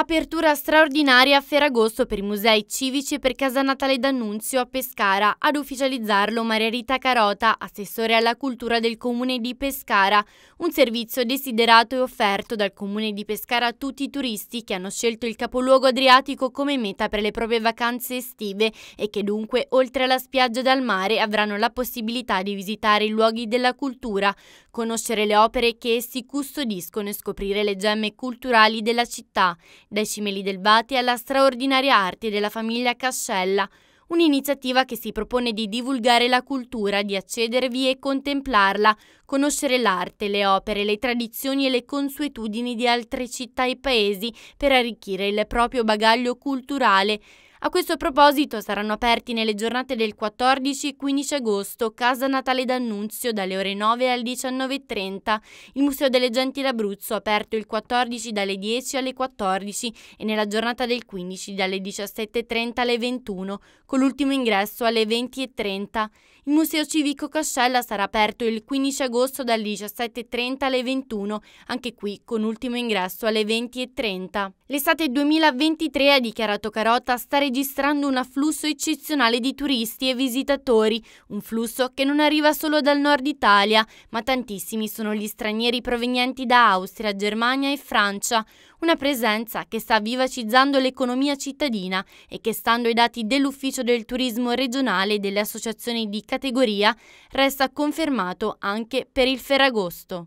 Apertura straordinaria a Ferragosto per i musei civici e per Casa Natale d'Annunzio a Pescara. Ad ufficializzarlo Maria Rita Carota, assessore alla cultura del comune di Pescara. Un servizio desiderato e offerto dal comune di Pescara a tutti i turisti che hanno scelto il capoluogo adriatico come meta per le proprie vacanze estive e che dunque, oltre alla spiaggia dal mare, avranno la possibilità di visitare i luoghi della cultura, conoscere le opere che essi custodiscono e scoprire le gemme culturali della città dai cimeli del Vati alla straordinaria arte della famiglia Cascella, un'iniziativa che si propone di divulgare la cultura, di accedervi e contemplarla, conoscere l'arte, le opere, le tradizioni e le consuetudini di altre città e paesi per arricchire il proprio bagaglio culturale, a questo proposito saranno aperti nelle giornate del 14 e 15 agosto Casa Natale d'Annunzio dalle ore 9 alle 19.30, il Museo delle Genti d'Abruzzo aperto il 14 dalle 10 alle 14 e nella giornata del 15 dalle 17.30 alle 21, con l'ultimo ingresso alle 20.30. Il Museo Civico Cascella sarà aperto il 15 agosto dalle 17.30 alle 21, anche qui con ultimo ingresso alle 20.30. L'estate 2023, ha dichiarato Carota, sta registrando un afflusso eccezionale di turisti e visitatori, un flusso che non arriva solo dal nord Italia, ma tantissimi sono gli stranieri provenienti da Austria, Germania e Francia, una presenza che sta vivacizzando l'economia cittadina e che, stando ai dati dell'Ufficio del Turismo regionale e delle associazioni di categoria, resta confermato anche per il Ferragosto.